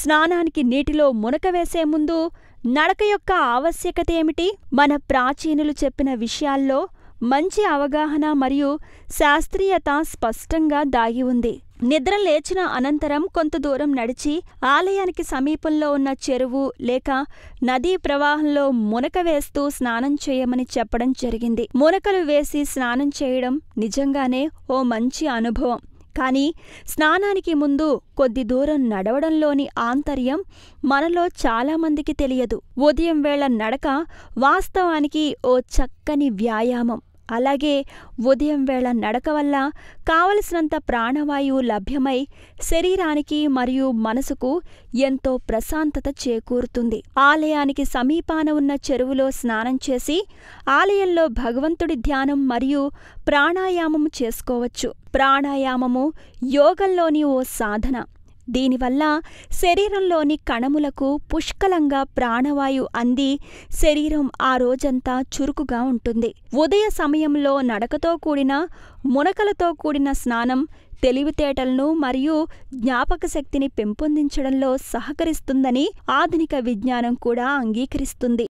స్నానానికి నీటిలో మునక వేసే ముందు నడక యొక్క ఆవశ్యకత ఏమిటి మన ప్రాచీనులు చెప్పిన విషయాల్లో మంచి అవగాహన మరియు శాస్త్రీయత స్పష్టంగా దాగి ఉంది నిద్ర లేచిన అనంతరం కొంత దూరం నడిచి ఆలయానికి సమీపంలో ఉన్న చెరువు లేక నదీ ప్రవాహంలో మునక వేస్తూ స్నానం చేయమని చెప్పడం జరిగింది మునకలు వేసి స్నానం చేయడం నిజంగానే ఓ మంచి అనుభవం కాని స్నానానికి ముందు కొద్ది దూరం నడవడంలోని ఆంతర్యం మనలో చాలామందికి తెలియదు ఉదయం వేళ నడక వాస్తవానికి ఓ చక్కని వ్యాయామం అలాగే ఉదయం వేళ నడక వల్ల కావలసినంత ప్రాణవాయువు లభ్యమై శరీరానికి మరియు మనసుకు ఎంతో ప్రశాంతత చేకూరుతుంది ఆలయానికి సమీపాన ఉన్న చెరువులో స్నానం చేసి ఆలయంలో భగవంతుడి ధ్యానం మరియు ప్రాణాయామము చేసుకోవచ్చు ప్రాణాయామము యోగంలోని ఓ సాధన దీనివల్ల శరీరంలోని కణములకు పుష్కలంగా ప్రాణవాయు అంది శరీరం ఆ రోజంతా చురుకుగా ఉంటుంది ఉదయ సమయంలో నడకతో కూడిన మునకలతో కూడిన స్నానం తెలివితేటలను మరియు జ్ఞాపక శక్తిని పెంపొందించడంలో సహకరిస్తుందని ఆధునిక విజ్ఞానం కూడా అంగీకరిస్తుంది